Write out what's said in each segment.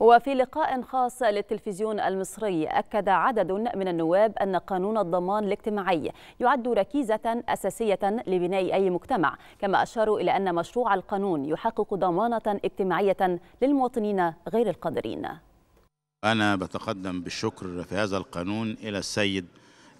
وفي لقاء خاص للتلفزيون المصري أكد عدد من النواب أن قانون الضمان الاجتماعي يعد ركيزة أساسية لبناء أي مجتمع كما أشاروا إلى أن مشروع القانون يحقق ضمانة اجتماعية للمواطنين غير القادرين أنا بتقدم بالشكر في هذا القانون إلى السيد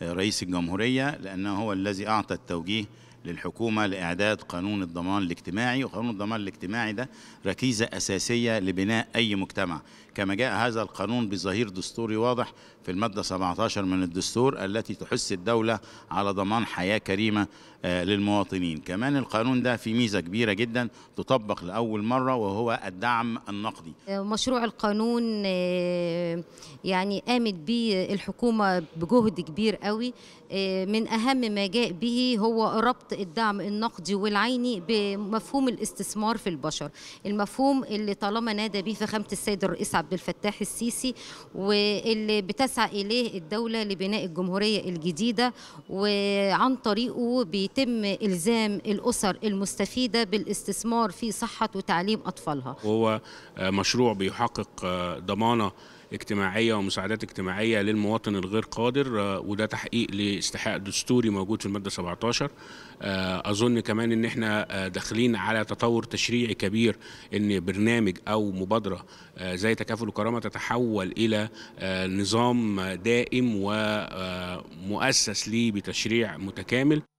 رئيس الجمهورية لأنه هو الذي أعطى التوجيه للحكومة لإعداد قانون الضمان الاجتماعي وقانون الضمان الاجتماعي ده ركيزة أساسية لبناء أي مجتمع كما جاء هذا القانون بظهير دستوري واضح في المادة 17 من الدستور التي تحث الدولة على ضمان حياة كريمة آه، للمواطنين كمان القانون ده في ميزة كبيرة جدا تطبق لأول مرة وهو الدعم النقدي آه، مشروع القانون آه، يعني قامت به الحكومة بجهد كبير قوي من أهم ما جاء به هو ربط الدعم النقدي والعيني بمفهوم الاستثمار في البشر المفهوم اللي طالما نادى به فخامة السيد الرئيس عبد الفتاح السيسي واللي بتسعى إليه الدولة لبناء الجمهورية الجديدة وعن طريقه بيتم إلزام الأسر المستفيدة بالاستثمار في صحة وتعليم أطفالها وهو مشروع بيحقق ضمانة اجتماعيه ومساعدات اجتماعيه للمواطن الغير قادر آه، وده تحقيق لاستحقاق دستوري موجود في الماده 17 آه، اظن كمان ان احنا آه، داخلين على تطور تشريعي كبير ان برنامج او مبادره زي تكافل الكرامه تتحول الى نظام دائم ومؤسس ليه بتشريع متكامل